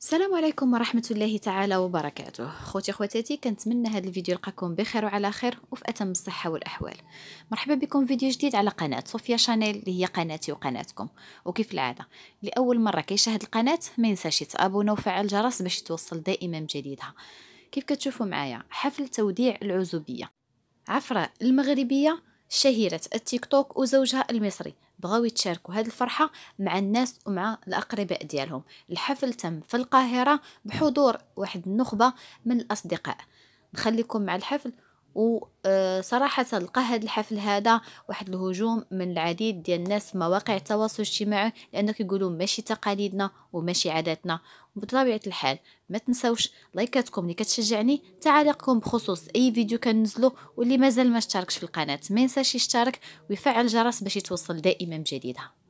السلام عليكم ورحمة الله تعالى وبركاته خوتي خواتاتي كنتمنى هذا الفيديو يلقاكم بخير وعلى خير وفي أتم الصحة والأحوال مرحبا بكم فيديو جديد على قناة صوفيا شانيل اللي هي قناتي وقناتكم وكيف العادة لأول مرة كيشاهد القناة ما ينساش يتابونا وفعل الجرس باش يتوصل دائما بجديدها كيف كتشوفوا معايا حفل توديع العزوبية عفرة المغربية شهيرة التيك توك وزوجها المصري بغاو يتشاركوا هذه الفرحة مع الناس ومع الأقرباء ديالهم الحفل تم في القاهرة بحضور واحد النخبة من الأصدقاء نخليكم مع الحفل وصراحة لقى هذا الحفل هذا واحد الهجوم من العديد ديال الناس في مواقع التواصل الاجتماعي لأنه كيقولوا ماشي تقاليدنا وماشي عاداتنا وبطبيعة الحال ما تنسوش لايكاتكم اللي كتشجعني تعاليقكم بخصوص أي فيديو كنزلو واللي مازال ما اشتركش في القناة ما ينساش يشترك ويفعل الجرس باش يتوصل دائما بجديدها